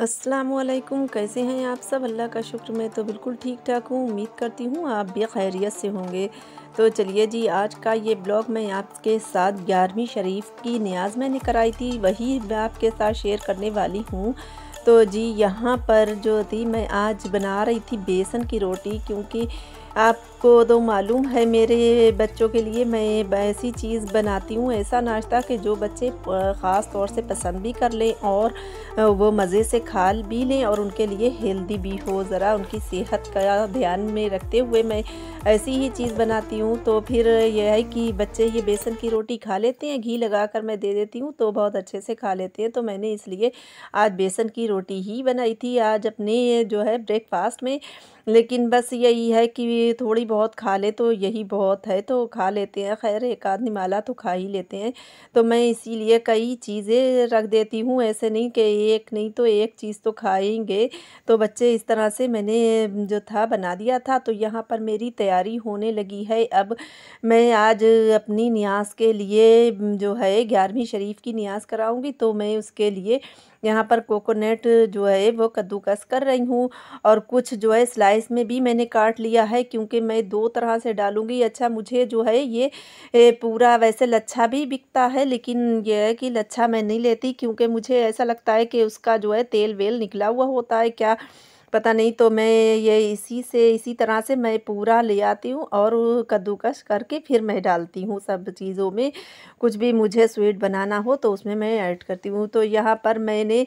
असलम कैसे हैं आप सब अल्लाह का शुक्र मैं तो बिल्कुल ठीक ठाक हूँ उम्मीद करती हूँ आप भी खैरियत से होंगे तो चलिए जी आज का ये ब्लॉग मैं आपके साथ ग्यारहवीं शरीफ की न्याज मैंने कराई थी वही मैं आपके साथ शेयर करने वाली हूँ तो जी यहाँ पर जो थी मैं आज बना रही थी बेसन की रोटी क्योंकि आप आपको तो मालूम है मेरे बच्चों के लिए मैं ऐसी चीज़ बनाती हूँ ऐसा नाश्ता कि जो बच्चे ख़ास तौर से पसंद भी कर लें और वो मज़े से खा भी लें और उनके लिए हेल्दी भी हो ज़रा उनकी सेहत का ध्यान में रखते हुए मैं ऐसी ही चीज़ बनाती हूँ तो फिर यह है कि बच्चे ये बेसन की रोटी खा लेते हैं घी लगा कर मैं दे देती हूँ तो बहुत अच्छे से खा लेते हैं तो मैंने इसलिए आज बेसन की रोटी ही बनाई थी आज अपने जो है ब्रेकफास्ट में लेकिन बस यही है कि थोड़ी बहुत खा ले तो यही बहुत है तो खा लेते हैं खैर एक आदमी माला तो खा ही लेते हैं तो मैं इसीलिए कई चीज़ें रख देती हूँ ऐसे नहीं कि एक नहीं तो एक चीज़ तो खाएंगे तो बच्चे इस तरह से मैंने जो था बना दिया था तो यहाँ पर मेरी तैयारी होने लगी है अब मैं आज अपनी न्यास के लिए जो है ग्यारहवीं शरीफ की न्याज कराऊँगी तो मैं उसके लिए यहाँ पर कोकोनट जो है वो कद्दूकस कर रही हूँ और कुछ जो है स्लाइस में भी मैंने काट लिया है क्योंकि मैं दो तरह से डालूँगी अच्छा मुझे जो है ये पूरा वैसे लच्छा भी बिकता है लेकिन यह है कि लच्छा मैं नहीं लेती क्योंकि मुझे ऐसा लगता है कि उसका जो है तेल वेल निकला हुआ होता है क्या पता नहीं तो मैं ये इसी से इसी तरह से मैं पूरा ले आती हूँ और कद्दूकश करके फिर मैं डालती हूँ सब चीज़ों में कुछ भी मुझे स्वीट बनाना हो तो उसमें मैं ऐड करती हूँ तो यहाँ पर मैंने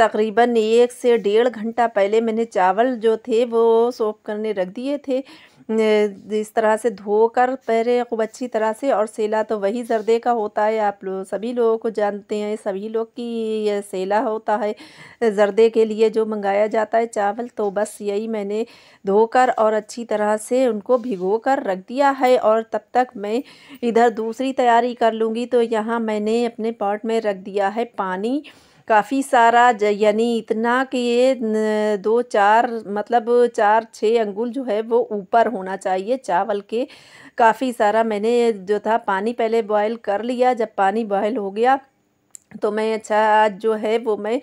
तकरीबन एक से डेढ़ घंटा पहले मैंने चावल जो थे वो सोप करने रख दिए थे इस तरह से धोकर पहले खूब अच्छी तरह से और सेला तो वही जर्दे का होता है आप लोग सभी लोगों को जानते हैं सभी लोग की यह सेला होता है जर्दे के लिए जो मंगाया जाता है चावल तो बस यही मैंने धोकर और अच्छी तरह से उनको भिगो कर रख दिया है और तब तक मैं इधर दूसरी तैयारी कर लूँगी तो यहाँ मैंने अपने पॉट में रख दिया है पानी काफ़ी सारा यानी इतना कि ये दो चार मतलब चार छः अंगुल जो है वो ऊपर होना चाहिए चावल के काफ़ी सारा मैंने जो था पानी पहले बॉयल कर लिया जब पानी बॉयल हो गया तो मैं अच्छा आज जो है वो मैं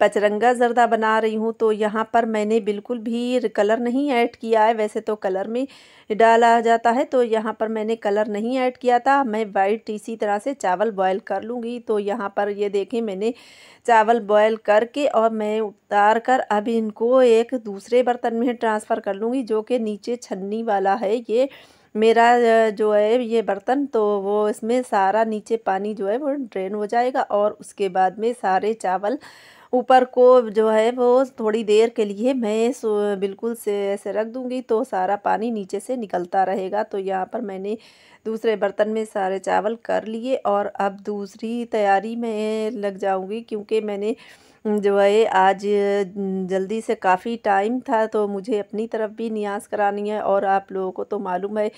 पचरंगा जरदा बना रही हूँ तो यहाँ पर मैंने बिल्कुल भी कलर नहीं ऐड किया है वैसे तो कलर में डाला जाता है तो यहाँ पर मैंने कलर नहीं ऐड किया था मैं वाइट इसी तरह से चावल बॉयल कर लूँगी तो यहाँ पर ये देखें मैंने चावल बॉयल करके और मैं उतार कर अब इनको एक दूसरे बर्तन में ट्रांसफ़र कर लूँगी जो कि नीचे छन्नी वाला है ये मेरा जो है ये बर्तन तो वो इसमें सारा नीचे पानी जो है वो ड्रेन हो जाएगा और उसके बाद में सारे चावल ऊपर को जो है वो थोड़ी देर के लिए मैं बिल्कुल से ऐसे रख दूँगी तो सारा पानी नीचे से निकलता रहेगा तो यहाँ पर मैंने दूसरे बर्तन में सारे चावल कर लिए और अब दूसरी तैयारी में लग जाऊँगी क्योंकि मैंने जो है आज जल्दी से काफ़ी टाइम था तो मुझे अपनी तरफ भी नियाज करानी है और आप लोगों को तो मालूम है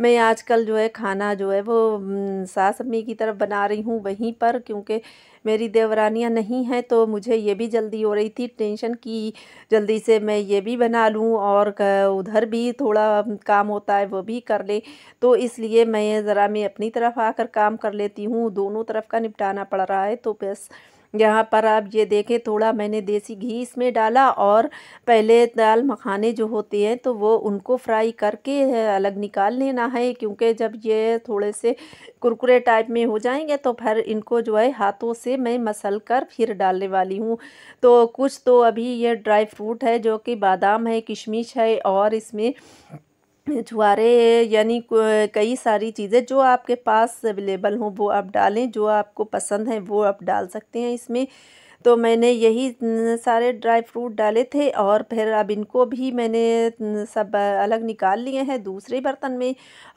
मैं आजकल जो है खाना जो है वो सास अम्मी की तरफ बना रही हूँ वहीं पर क्योंकि मेरी देवरानियाँ नहीं हैं तो मुझे ये भी जल्दी हो रही थी टेंशन की जल्दी से मैं ये भी बना लूँ और उधर भी थोड़ा काम होता है वो भी कर ले तो इसलिए मैं ज़रा मैं अपनी तरफ आकर काम कर लेती हूँ दोनों तरफ का निपटाना पड़ रहा है तो बस यहाँ पर आप ये देखें थोड़ा मैंने देसी घी इसमें डाला और पहले दाल मखाने जो होते हैं तो वो उनको फ्राई करके अलग निकाल लेना है क्योंकि जब ये थोड़े से कुरकुरे टाइप में हो जाएंगे तो फिर इनको जो है हाथों से मैं मसल कर फिर डालने वाली हूँ तो कुछ तो अभी ये ड्राई फ्रूट है जो कि बादाम है किशमिश है और इसमें छुहारे यानी कई सारी चीज़ें जो आपके पास अवेलेबल हों वो आप डालें जो आपको पसंद है वो आप डाल सकते हैं इसमें तो मैंने यही सारे ड्राई फ्रूट डाले थे और फिर अब इनको भी मैंने सब अलग निकाल लिए हैं दूसरे बर्तन में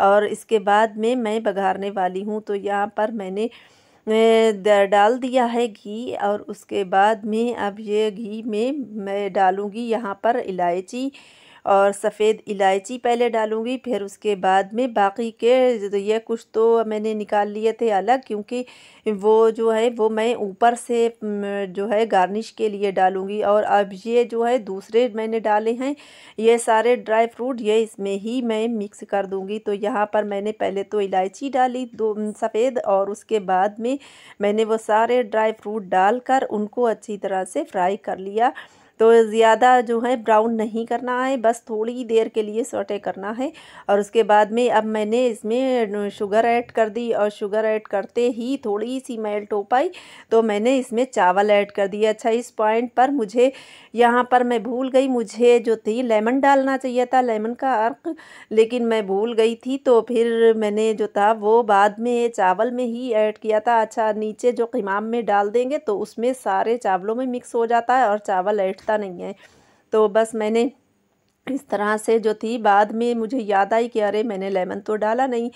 और इसके बाद में मैं बघारने वाली हूँ तो यहाँ पर मैंने डाल दिया है घी और उसके बाद में अब ये घी में मैं डालूँगी यहाँ पर इलायची और सफ़ेद इलायची पहले डालूँगी फिर उसके बाद में बाकी के तो ये कुछ तो मैंने निकाल लिए थे अलग क्योंकि वो जो है वो मैं ऊपर से जो है गार्निश के लिए डालूंगी और अब ये जो है दूसरे मैंने डाले हैं ये सारे ड्राई फ्रूट ये इसमें ही मैं मिक्स कर दूँगी तो यहाँ पर मैंने पहले तो इलायची डाली दो सफ़ेद और उसके बाद में मैंने वो सारे ड्राई फ्रूट डालकर उनको अच्छी तरह से फ्राई कर लिया तो ज़्यादा जो है ब्राउन नहीं करना है बस थोड़ी देर के लिए सोटे करना है और उसके बाद में अब मैंने इसमें शुगर ऐड कर दी और शुगर ऐड करते ही थोड़ी सी मेल्ट हो पाई तो मैंने इसमें चावल ऐड कर दिया अच्छा इस पॉइंट पर मुझे यहाँ पर मैं भूल गई मुझे जो थी लेमन डालना चाहिए था लेमन का अर्क लेकिन मैं भूल गई थी तो फिर मैंने जो था वो बाद में चावल में ही ऐड किया था अच्छा नीचे जो किमाम में डाल देंगे तो उसमें सारे चावलों में मिक्स हो जाता है और चावल ऐड पता नहीं है तो बस मैंने इस तरह से जो थी बाद में मुझे याद आई कि अरे मैंने लेमन तो डाला नहीं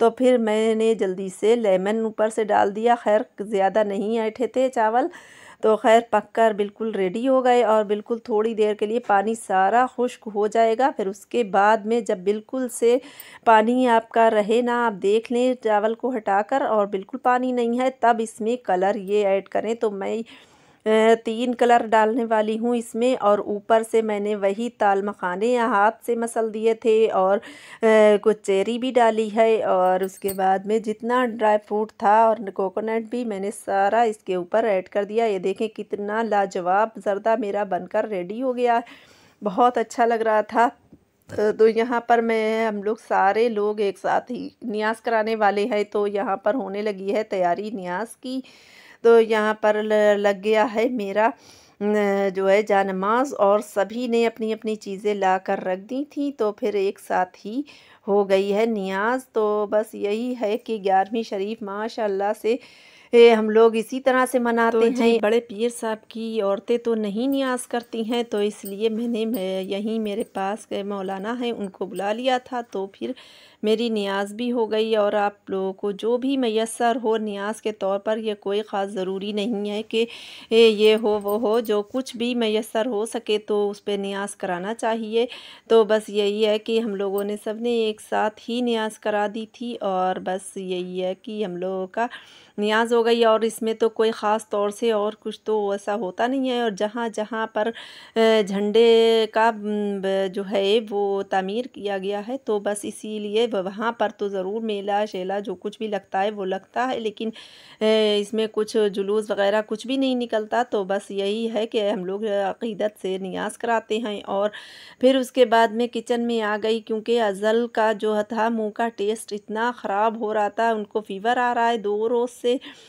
तो फिर मैंने जल्दी से लेमन ऊपर से डाल दिया खैर ज़्यादा नहीं ऐठे थे चावल तो खैर पककर बिल्कुल रेडी हो गए और बिल्कुल थोड़ी देर के लिए पानी सारा खुश्क हो जाएगा फिर उसके बाद में जब बिल्कुल से पानी आपका रहे ना आप देख लें चावल को हटाकर और बिल्कुल पानी नहीं है तब इसमें कलर ये ऐड करें तो मैं तीन कलर डालने वाली हूँ इसमें और ऊपर से मैंने वही ताल मखाने हाथ से मसल दिए थे और कुछ चेरी भी डाली है और उसके बाद में जितना ड्राई फ्रूट था और कोकोनट भी मैंने सारा इसके ऊपर ऐड कर दिया ये देखें कितना लाजवाब जरदा मेरा बनकर रेडी हो गया बहुत अच्छा लग रहा था तो यहाँ पर मैं हम लोग सारे लोग एक साथ ही न्यास कराने वाले हैं तो यहाँ पर होने लगी है तैयारी न्यास की तो यहाँ पर लग गया है मेरा जो है जानमाज और सभी ने अपनी अपनी चीज़ें ला कर रख दी थी तो फिर एक साथ ही हो गई है नियाज तो बस यही है कि ग्यारहवीं शरीफ माशाल्लाह से ए, हम लोग इसी तरह से मनाते तो हैं बड़े पीर साहब की औरतें तो नहीं न्याज करती हैं तो इसलिए मैंने यहीं मेरे पास के मौलाना हैं उनको बुला लिया था तो फिर मेरी न्याज भी हो गई और आप लोगों को जो भी मैसर हो न्याज के तौर पर यह कोई ख़ास ज़रूरी नहीं है कि ये हो वो हो जो कुछ भी मैसर हो सके तो उस पर न्याज कराना चाहिए तो बस यही है कि हम लोगों ने सब ने एक साथ ही न्याज करा दी थी और बस यही है कि हम लोगों का न्याज हो हो गई और इसमें तो कोई ख़ास तौर से और कुछ तो ऐसा होता नहीं है और जहाँ जहाँ पर झंडे का जो है वो तमीर किया गया है तो बस इसीलिए वहाँ पर तो ज़रूर मेला शेला जो कुछ भी लगता है वो लगता है लेकिन इसमें कुछ जुलूस वगैरह कुछ भी नहीं निकलता तो बस यही है कि हम लोग अकीदत से न्याज कराते हैं और फिर उसके बाद में किचन में आ गई क्योंकि अज़ल का जो था मुँह का टेस्ट इतना ख़राब हो रहा था उनको फ़ीवर आ रहा है दो रोज़ से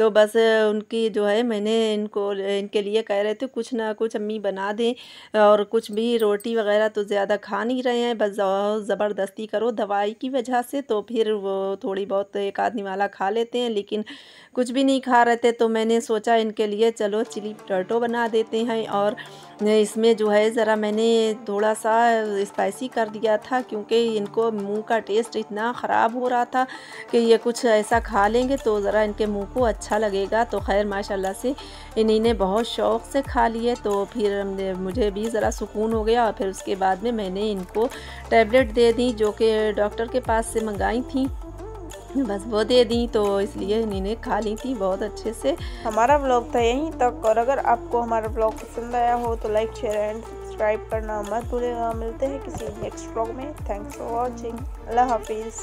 तो बस उनकी जो है मैंने इनको इनके लिए कह रहे थे कुछ ना कुछ अम्मी बना दें और कुछ भी रोटी वगैरह तो ज़्यादा खा नहीं रहे हैं बस ज़बरदस्ती करो दवाई की वजह से तो फिर वो थोड़ी बहुत एक आदमी वाला खा लेते हैं लेकिन कुछ भी नहीं खा रहे थे तो मैंने सोचा इनके लिए चलो चिली पटाटो बना देते हैं और इसमें जो है ज़रा मैंने थोड़ा सा स्पाइसी कर दिया था क्योंकि इनको मुंह का टेस्ट इतना ख़राब हो रहा था कि ये कुछ ऐसा खा लेंगे तो ज़रा इनके मुंह को अच्छा अच्छा लगेगा तो खैर माशाल्लाह से इन्हीं ने बहुत शौक़ से खा लिए तो फिर मुझे भी ज़रा सुकून हो गया और फिर उसके बाद में मैंने इनको टैबलेट दे दी जो कि डॉक्टर के पास से मंगाई थी बस वो दे दी तो इसलिए इन्हें खा ली थी बहुत अच्छे से हमारा ब्लॉग था यहीं तक और अगर आपको हमारा ब्लॉग पसंद आया हो तो लाइक शेयर एंड सब्सक्राइब करना मत भूलेगा मिलते हैं किसी नेक्स्ट ब्लॉग में थैंक्स फॉर वॉचिंग अल्लाह हाफिज़